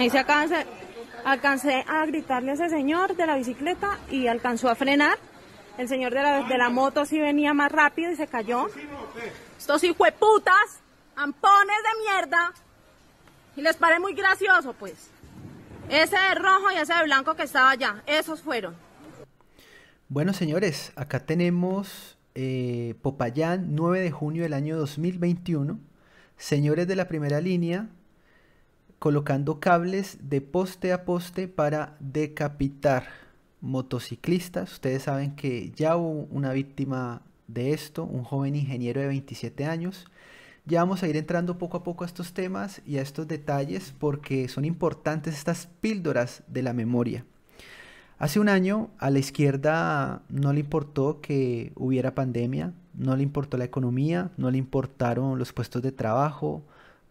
Ahí se alcanza, alcancé a gritarle a ese señor de la bicicleta y alcanzó a frenar. El señor de la, moto sí venía más rápido y se cayó. Estos putas ampones de mierda. Y les paré muy gracioso, pues. Ese de rojo y ese de blanco que estaba allá, esos fueron. Bueno, señores, acá tenemos eh, Popayán, 9 de junio del año 2021. Señores de la primera línea, colocando cables de poste a poste para decapitar motociclistas. Ustedes saben que ya hubo una víctima de esto, un joven ingeniero de 27 años. Ya vamos a ir entrando poco a poco a estos temas y a estos detalles porque son importantes estas píldoras de la memoria. Hace un año a la izquierda no le importó que hubiera pandemia, no le importó la economía, no le importaron los puestos de trabajo,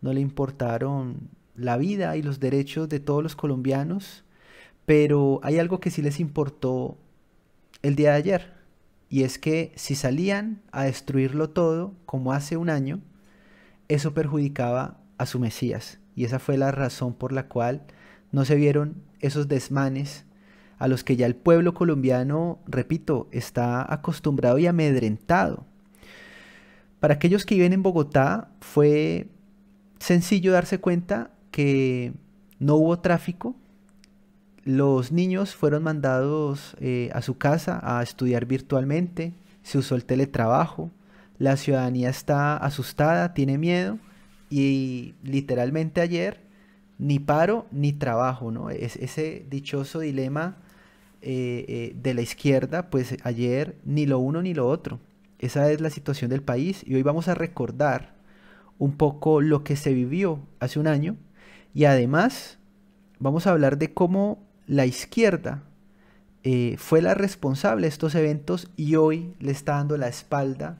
no le importaron la vida y los derechos de todos los colombianos, pero hay algo que sí les importó el día de ayer, y es que si salían a destruirlo todo, como hace un año, eso perjudicaba a su Mesías, y esa fue la razón por la cual no se vieron esos desmanes a los que ya el pueblo colombiano, repito, está acostumbrado y amedrentado. Para aquellos que viven en Bogotá fue sencillo darse cuenta no hubo tráfico, los niños fueron mandados eh, a su casa a estudiar virtualmente, se usó el teletrabajo, la ciudadanía está asustada, tiene miedo y literalmente ayer ni paro ni trabajo, ¿no? Es, ese dichoso dilema eh, eh, de la izquierda, pues ayer ni lo uno ni lo otro. Esa es la situación del país y hoy vamos a recordar un poco lo que se vivió hace un año y además vamos a hablar de cómo la izquierda eh, fue la responsable de estos eventos y hoy le está dando la espalda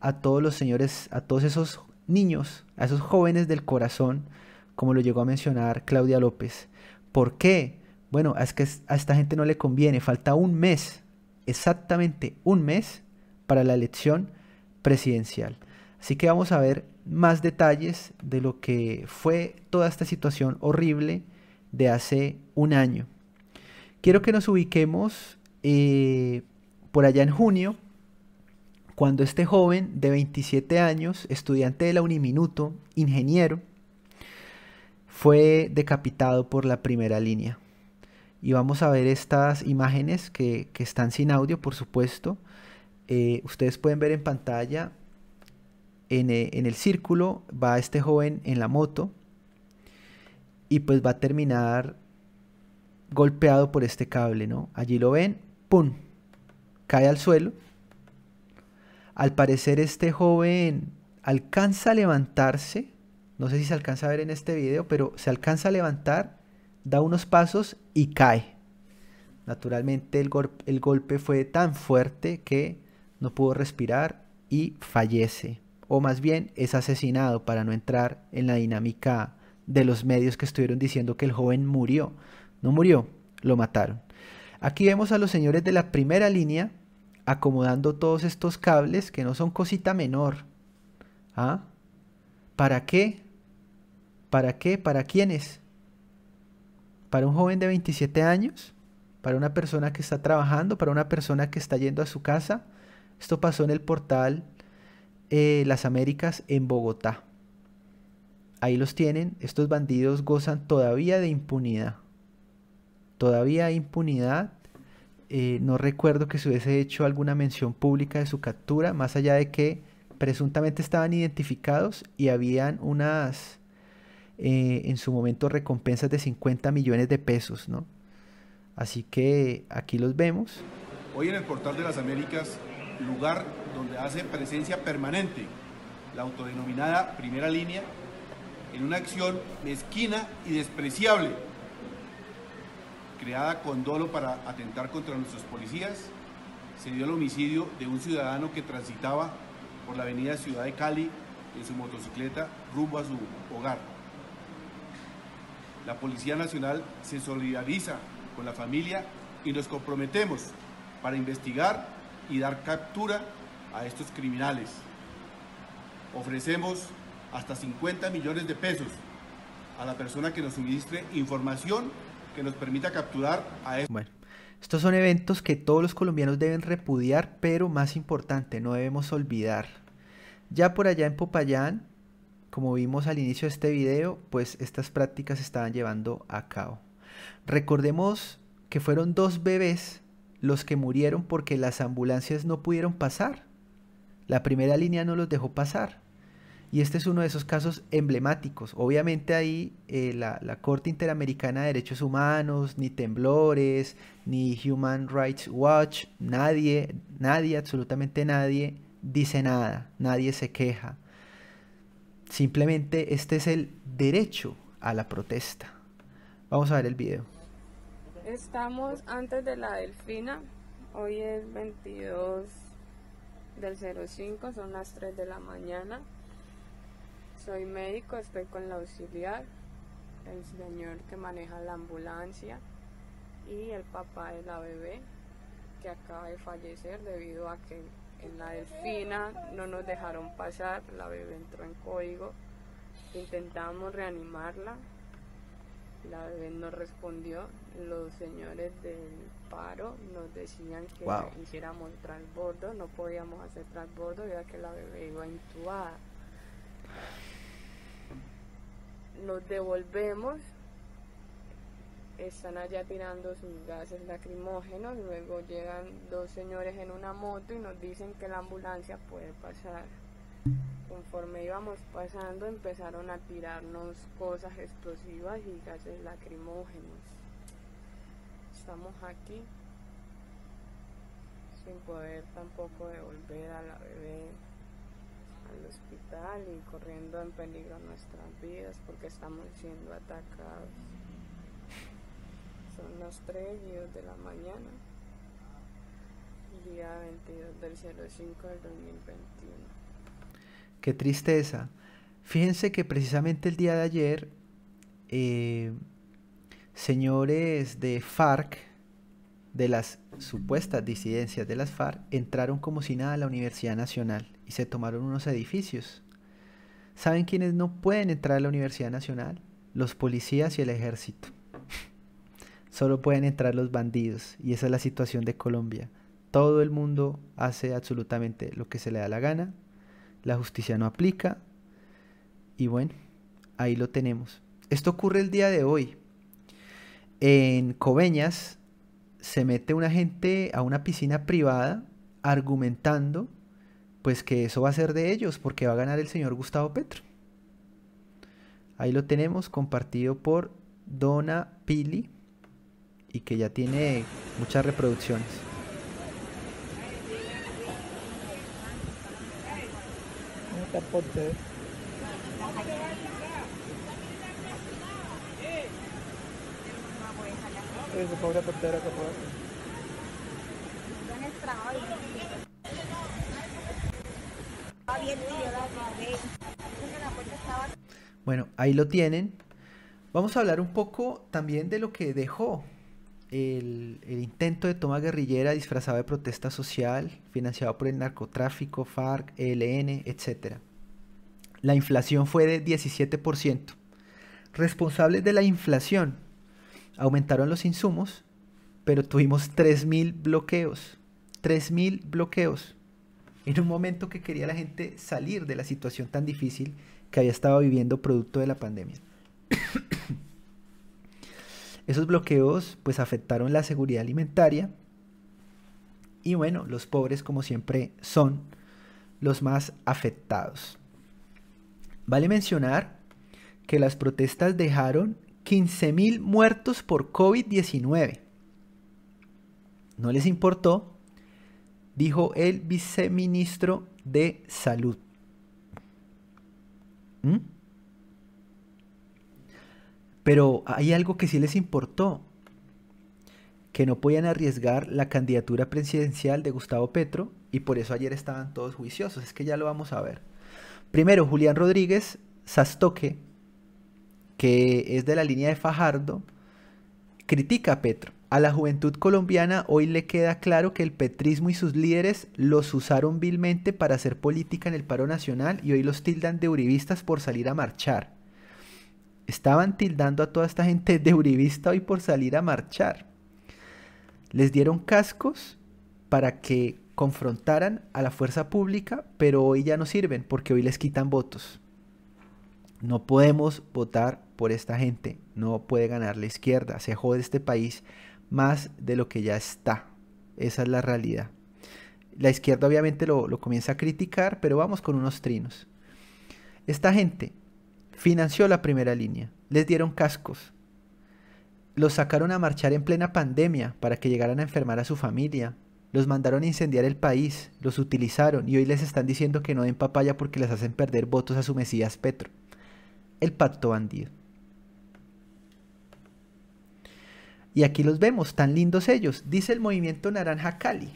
a todos los señores, a todos esos niños, a esos jóvenes del corazón, como lo llegó a mencionar Claudia López. ¿Por qué? Bueno, es que a esta gente no le conviene. Falta un mes, exactamente un mes, para la elección presidencial. Así que vamos a ver más detalles de lo que fue toda esta situación horrible de hace un año. Quiero que nos ubiquemos eh, por allá en junio, cuando este joven de 27 años, estudiante de la Uniminuto, ingeniero, fue decapitado por la primera línea. Y vamos a ver estas imágenes que, están sin audio, por supuesto. Eh, ustedes pueden ver en pantalla eh, en, el círculo va este joven en la moto y pues va a terminar golpeado por este cable, ¿no? Allí lo ven, ¡pum! Cae al suelo. Al parecer este joven alcanza a levantarse, no sé si se alcanza a ver en este video, pero se alcanza a levantar, da unos pasos y cae. Naturalmente el golpe fue tan fuerte que no pudo respirar y fallece o más bien es asesinado para no entrar en la dinámica de los medios que estuvieron diciendo que el joven murió. No murió, lo mataron. Aquí vemos a los señores de la primera línea acomodando todos estos cables que no son cosita menor. ¿Ah? ¿Para qué? ¿Para qué? ¿Para quiénes? ¿Para un joven de 27 años? ¿Para una persona que está trabajando? ¿Para una persona que está yendo a su casa? Esto pasó en el portal eh, las Américas en Bogotá. Ahí los tienen, estos bandidos gozan todavía de impunidad. Todavía hay impunidad. Eh, no recuerdo que se hubiese hecho alguna mención pública de su captura, más allá de que presuntamente estaban identificados y habían unas, eh, en su momento, recompensas de 50 millones de pesos, ¿no? Así que aquí los vemos. Hoy en el Portal de las Américas, lugar donde hace presencia permanente la autodenominada primera línea en una acción mezquina y despreciable, creada con dolo para atentar contra nuestros policías, se dio el homicidio de un ciudadano que transitaba por la avenida Ciudad de Cali en su motocicleta rumbo a su hogar. La Policía Nacional se solidariza con la familia y nos comprometemos para investigar y dar captura a estos criminales. Ofrecemos hasta 50 millones de pesos a la persona que nos suministre información que nos permita capturar a estos. Bueno. Estos son eventos que todos los colombianos deben repudiar, pero más importante, no debemos olvidar. Ya por allá en Popayán, como vimos al inicio de este video, pues estas prácticas se estaban llevando a cabo. Recordemos que fueron dos bebés los que murieron porque las ambulancias no pudieron pasar. La primera línea no los dejó pasar. Y este es uno de esos casos emblemáticos. Obviamente ahí eh, la, la, Corte Interamericana de Derechos Humanos, ni Temblores, ni Human Rights Watch, nadie, nadie, absolutamente nadie dice nada, nadie se queja. Simplemente este es el derecho a la protesta. Vamos a ver el video. Estamos antes de la Delfina, hoy es 22 del 05, son las 3 de la mañana. Soy médico, estoy con la auxiliar, el señor que maneja la ambulancia y el papá de la bebé que acaba de fallecer debido a que en la delfina no nos dejaron pasar, la bebé entró en código, intentamos reanimarla, la bebé no respondió, los señores del paro, nos decían que quisiéramos hiciéramos transbordo, no podíamos hacer transbordo ya que la bebé iba intubada. Nos devolvemos, están allá tirando sus gases lacrimógenos, luego llegan dos señores en una moto y nos dicen que la ambulancia puede pasar. Conforme íbamos pasando empezaron a tirarnos cosas explosivas y gases lacrimógenos. Estamos aquí sin poder tampoco devolver a la bebé al hospital y corriendo en peligro nuestras vidas porque estamos siendo atacados. Son las 3 2 de la mañana, día 22 del 05 del 2021. Qué tristeza. Fíjense que precisamente el día de ayer eh, señores de FARC, de las supuestas disidencias de las FARC, entraron como si nada a la Universidad Nacional y se tomaron unos edificios. ¿Saben quiénes no pueden entrar a la Universidad Nacional? Los policías y el ejército. Solo pueden entrar los bandidos y esa es la situación de Colombia. Todo el mundo hace absolutamente lo que se le da la gana, la justicia no aplica y bueno, ahí lo tenemos. Esto ocurre el día de hoy, en Coveñas se mete una gente a una piscina privada argumentando pues que eso va a ser de ellos porque va a ganar el señor Gustavo Petro. Ahí lo tenemos compartido por Dona Pili y que ya tiene muchas reproducciones. Bueno, ahí lo tienen. Vamos a hablar un poco también de lo que dejó el, intento de toma guerrillera disfrazado de protesta social, financiado por el narcotráfico, FARC, ELN, etc. La inflación fue de 17%. Responsables de la inflación aumentaron los insumos, pero tuvimos 3.000 bloqueos. 3.000 bloqueos. En un momento que quería la gente salir de la situación tan difícil que había estado viviendo producto de la pandemia. Esos bloqueos pues afectaron la seguridad alimentaria y bueno, los pobres como siempre son los más afectados. Vale mencionar que las protestas dejaron 15.000 muertos por COVID-19. No les importó, dijo el viceministro de Salud. ¿Mm? Pero hay algo que sí les importó, que no podían arriesgar la candidatura presidencial de Gustavo Petro y por eso ayer estaban todos juiciosos. Es que ya lo vamos a ver. Primero, Julián Rodríguez Sastoque, que es de la línea de Fajardo, critica a Petro. A la juventud colombiana hoy le queda claro que el petrismo y sus líderes los usaron vilmente para hacer política en el paro nacional y hoy los tildan de uribistas por salir a marchar. Estaban tildando a toda esta gente de uribista hoy por salir a marchar. Les dieron cascos para que confrontaran a la fuerza pública, pero hoy ya no sirven porque hoy les quitan votos. No podemos votar por esta gente. No puede ganar la izquierda. Se jode este país más de lo que ya está. Esa es la realidad. La izquierda obviamente lo, comienza a criticar, pero vamos con unos trinos. Esta gente financió la primera línea. Les dieron cascos. Los sacaron a marchar en plena pandemia para que llegaran a enfermar a su familia. Los mandaron a incendiar el país, los utilizaron y hoy les están diciendo que no den papaya porque les hacen perder votos a su Mesías Petro el pacto bandido. Y aquí los vemos, tan lindos ellos, dice el movimiento Naranja Cali.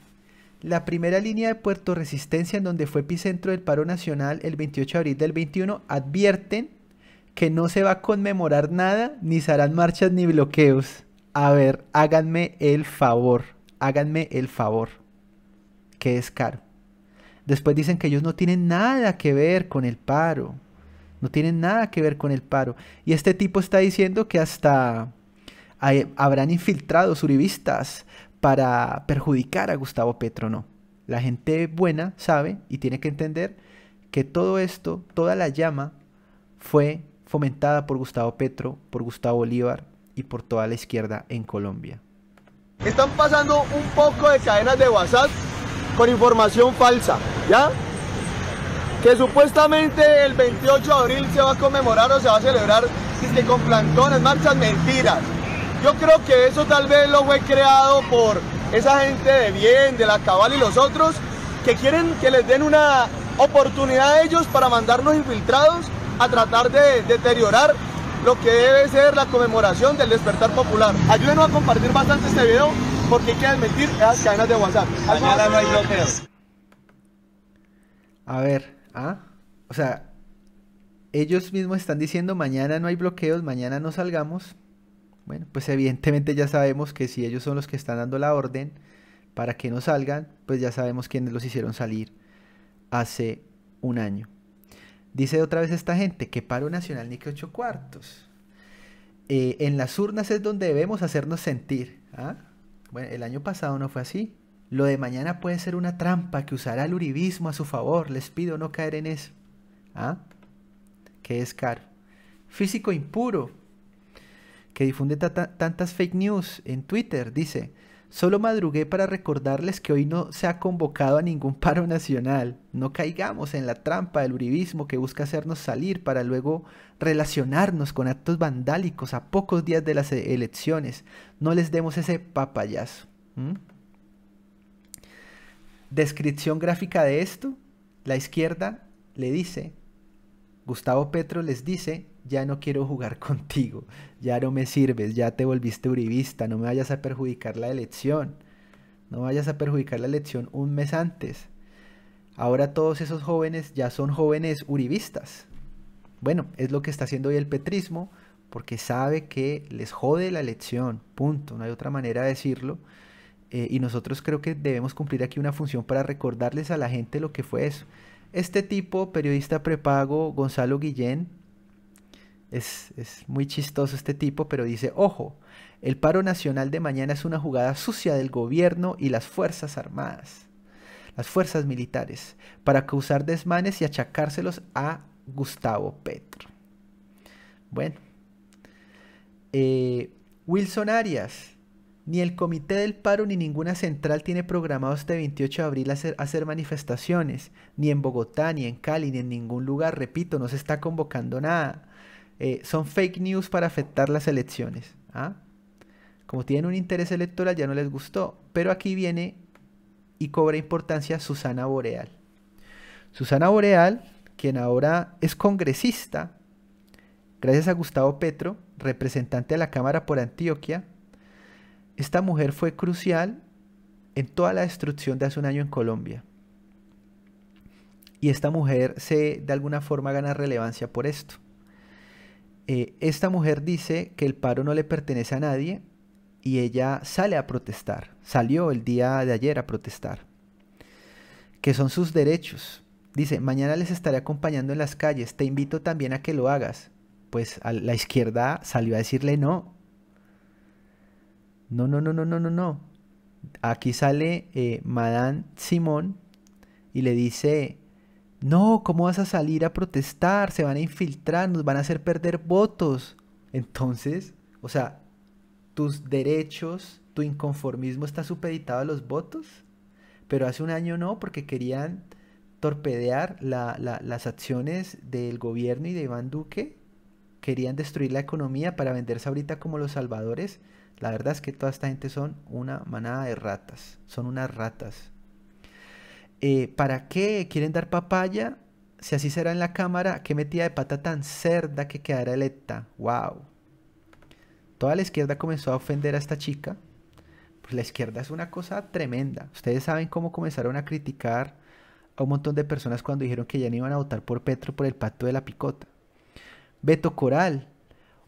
La primera línea de Puerto Resistencia, en donde fue epicentro del paro nacional el 28 de abril del 21, advierten que no se va a conmemorar nada, ni se harán marchas ni bloqueos. A ver, háganme el favor, háganme el favor, que es caro. Después dicen que ellos no tienen nada que ver con el paro, no tienen nada que ver con el paro. Y este tipo está diciendo que hasta habrán infiltrado surivistas, para perjudicar a Gustavo Petro, no. La gente buena sabe y tiene que entender que todo esto, toda la llama, fue fomentada por Gustavo Petro, por Gustavo Bolívar y por toda la izquierda en Colombia. Están pasando un poco de cadenas de WhatsApp con información falsa, ¿ya? que supuestamente el 28 de abril se va a conmemorar o se va a celebrar que con plantones, marchas, mentiras. Yo creo que eso tal vez lo fue creado por esa gente de bien, de la cabal y los otros, que quieren que les den una oportunidad a ellos para mandarnos infiltrados a tratar de deteriorar lo que debe ser la conmemoración del despertar popular. Ayúdenos a compartir bastante este video porque hay que desmentir esas cadenas de WhatsApp. Mañana no hay bloqueos. A ver, ¿Ah? O sea, ellos mismos están diciendo mañana no hay bloqueos, mañana no salgamos. Bueno, pues evidentemente ya sabemos que si ellos son los que están dando la orden para que no salgan, pues ya sabemos quiénes los hicieron salir hace un año. Dice otra vez esta gente que paro nacional ni que ocho cuartos. Eh, en las urnas es donde debemos hacernos sentir. ¿ah? Bueno, el año pasado no fue así. Lo de mañana puede ser una trampa que usará el uribismo a su favor. Les pido no caer en eso. ¿Ah? Que es caro. Físico impuro, que difunde tantas fake news en Twitter, dice, solo madrugué para recordarles que hoy no se ha convocado a ningún paro nacional. No caigamos en la trampa del uribismo que busca hacernos salir para luego relacionarnos con actos vandálicos a pocos días de las e-, elecciones. No les demos ese papayazo. Descripción gráfica de esto. La izquierda le dice, Gustavo Petro les dice, ya no quiero jugar contigo, ya no me sirves, ya te volviste uribista, no me vayas a perjudicar la elección, no vayas a perjudicar la elección un mes antes. Ahora todos esos jóvenes ya son jóvenes uribistas. Bueno, es lo que está haciendo hoy el petrismo porque sabe que les jode la elección, punto, no hay otra manera de decirlo. Eh, y nosotros creo que debemos cumplir aquí una función para recordarles a la gente lo que fue eso. Este tipo, periodista prepago, Gonzalo Guillén, es, muy chistoso este tipo, pero dice, ojo, el paro nacional de mañana es una jugada sucia del gobierno y las Fuerzas Armadas, las Fuerzas Militares, para causar desmanes y achacárselos a Gustavo Petro. Bueno, eh, Wilson Arias, ni el Comité del Paro ni ninguna central tiene programado este 28 de abril hacer, manifestaciones, ni en Bogotá, ni en Cali, ni en ningún lugar, repito, no se está convocando nada. Eh, son fake news para afectar las elecciones. ¿ah? Como tienen un interés electoral ya no les gustó, pero aquí viene y cobra importancia Susana Boreal. Susana Boreal, quien ahora es congresista, gracias a Gustavo Petro, representante de la Cámara por Antioquia, esta mujer fue crucial en toda la destrucción de hace un año en Colombia. Y esta mujer se de alguna forma gana relevancia por esto. Eh, esta mujer dice que el paro no le pertenece a nadie y ella sale a protestar. Salió el día de ayer a protestar. Que son sus derechos. Dice, mañana les estaré acompañando en las calles, te invito también a que lo hagas. Pues a la izquierda salió a decirle no, no, no, no, no, no, no, no. Aquí sale eh, Madame Simón y le dice, no, ¿cómo vas a salir a protestar? Se van a infiltrar, nos van a hacer perder votos. Entonces, o sea, tus derechos, tu inconformismo está supeditado a los votos, pero hace un año no, porque querían torpedear las acciones del gobierno y de Iván Duque, querían destruir la economía para venderse ahorita como los salvadores. La verdad es que toda esta gente son una manada de ratas, son unas ratas. Eh, ¿Para qué quieren dar papaya? Si así será en la cámara, qué metida de pata tan cerda que quedará electa. ¡Wow! Toda la izquierda comenzó a ofender a esta chica. Pues la izquierda es una cosa tremenda. Ustedes saben cómo comenzaron a criticar a un montón de personas cuando dijeron que ya no iban a votar por Petro por el pacto de la picota. Beto Coral.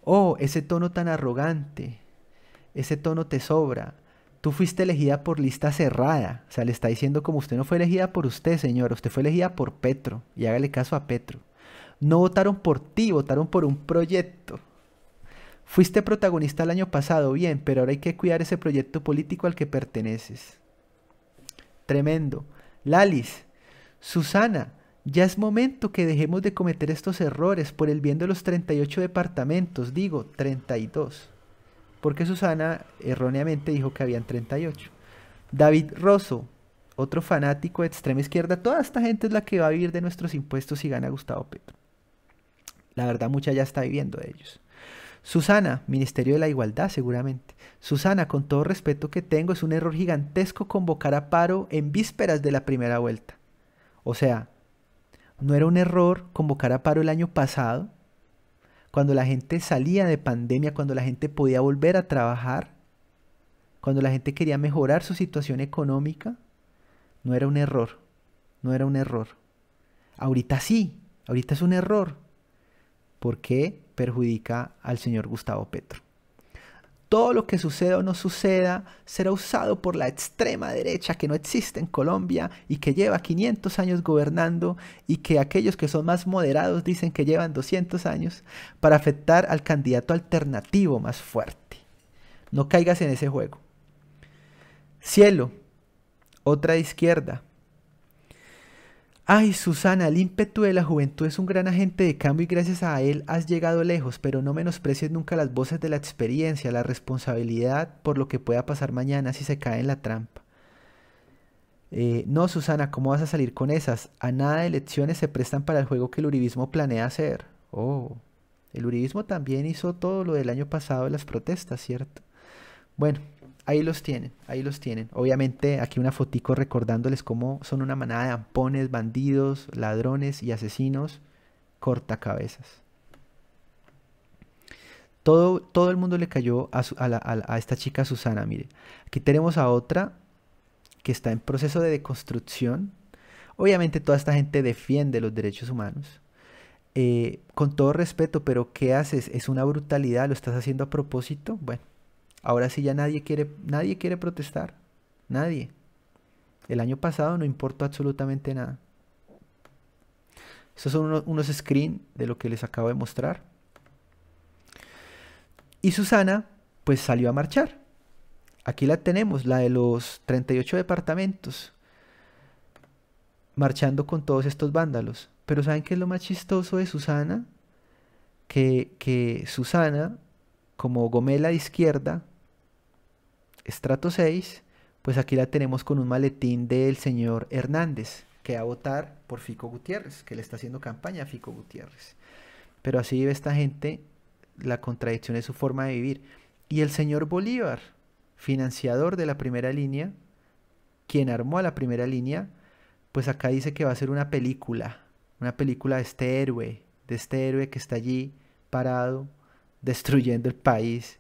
Oh, ese tono tan arrogante, ese tono te sobra. Tú fuiste elegida por lista cerrada. O sea, le está diciendo como usted no fue elegida por usted, señor, usted fue elegida por Petro. Y hágale caso a Petro. No votaron por ti, votaron por un proyecto. Fuiste protagonista el año pasado, bien, pero ahora hay que cuidar ese proyecto político al que perteneces. Tremendo. Lalis, Susana, ya es momento que dejemos de cometer estos errores por el bien de los 38 departamentos, digo, 32 porque Susana erróneamente dijo que habían 38. David Rosso, otro fanático de extrema izquierda, toda esta gente es la que va a vivir de nuestros impuestos si gana Gustavo Petro. La verdad, mucha ya está viviendo de ellos. Susana, Ministerio de la Igualdad, seguramente. Susana, con todo respeto que tengo, es un error gigantesco convocar a paro en vísperas de la primera vuelta. O sea, no era un error convocar a paro el año pasado cuando la gente salía de pandemia, cuando la gente podía volver a trabajar, cuando la gente quería mejorar su situación económica, no era un error, no era un error. Ahorita sí, ahorita es un error, porque perjudica al señor Gustavo Petro. Todo lo que suceda o no suceda será usado por la extrema derecha que no existe en Colombia y que lleva 500 años gobernando y que aquellos que son más moderados dicen que llevan 200 años para afectar al candidato alternativo más fuerte. No caigas en ese juego. Cielo, otra izquierda, Ay, Susana, el ímpetu de la juventud es un gran agente de cambio y gracias a él has llegado lejos, pero no menosprecies nunca las voces de la experiencia, la responsabilidad por lo que pueda pasar mañana si se cae en la trampa. Eh, no, Susana, ¿cómo vas a salir con esas? A nada de elecciones se prestan para el juego que el Uribismo planea hacer. Oh, el Uribismo también hizo todo lo del año pasado de las protestas, ¿cierto? Bueno, ahí los tienen, ahí los tienen. Obviamente aquí una fotico recordándoles cómo son una manada de ampones, bandidos, ladrones y asesinos cortacabezas. Todo, todo el mundo le cayó a, a, esta chica Susana, mire. Aquí tenemos a otra que está en proceso de deconstrucción. Obviamente toda esta gente defiende los derechos humanos. Eh, con todo respeto, pero ¿qué haces? ¿Es una brutalidad? ¿Lo estás haciendo a propósito? Bueno, Ahora sí ya nadie quiere, nadie quiere protestar. Nadie. El año pasado no importó absolutamente nada. Estos son unos, screens de lo que les acabo de mostrar. Y Susana, pues salió a marchar. Aquí la tenemos, la de los 38 departamentos. Marchando con todos estos vándalos. Pero ¿saben qué es lo más chistoso de Susana? Que, que Susana, como gomela de izquierda, estrato 6, pues aquí la tenemos con un maletín del señor Hernández, que va a votar por Fico Gutiérrez, que le está haciendo campaña a Fico Gutiérrez. Pero así vive esta gente, la contradicción es su forma de vivir. Y el señor Bolívar, financiador de la primera línea, quien armó a la primera línea, pues acá dice que va a ser una película, una película de este héroe, de este héroe que está allí parado, destruyendo el país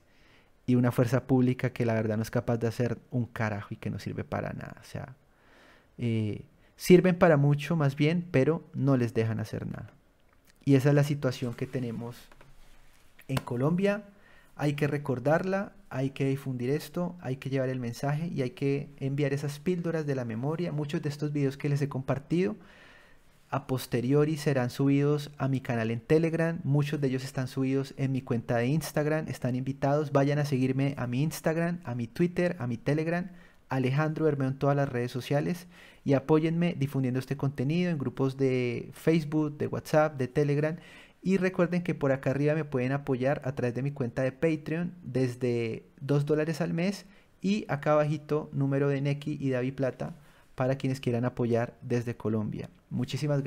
y una fuerza pública que la verdad no es capaz de hacer un carajo y que no sirve para nada. O sea, eh, sirven para mucho más bien, pero no les dejan hacer nada. Y esa es la situación que tenemos en Colombia. Hay que recordarla, hay que difundir esto, hay que llevar el mensaje y hay que enviar esas píldoras de la memoria. Muchos de estos videos que les he compartido a posteriori serán subidos a mi canal en Telegram, muchos de ellos están subidos en mi cuenta de Instagram, están invitados, vayan a seguirme a mi Instagram, a mi Twitter, a mi Telegram, Alejandro Bermeo en todas las redes sociales y apóyenme difundiendo este contenido en grupos de Facebook, de WhatsApp, de Telegram y recuerden que por acá arriba me pueden apoyar a través de mi cuenta de Patreon desde 2 dólares al mes y acá abajito número de Neki y David Plata para quienes quieran apoyar desde Colombia. Muchísimas gracias.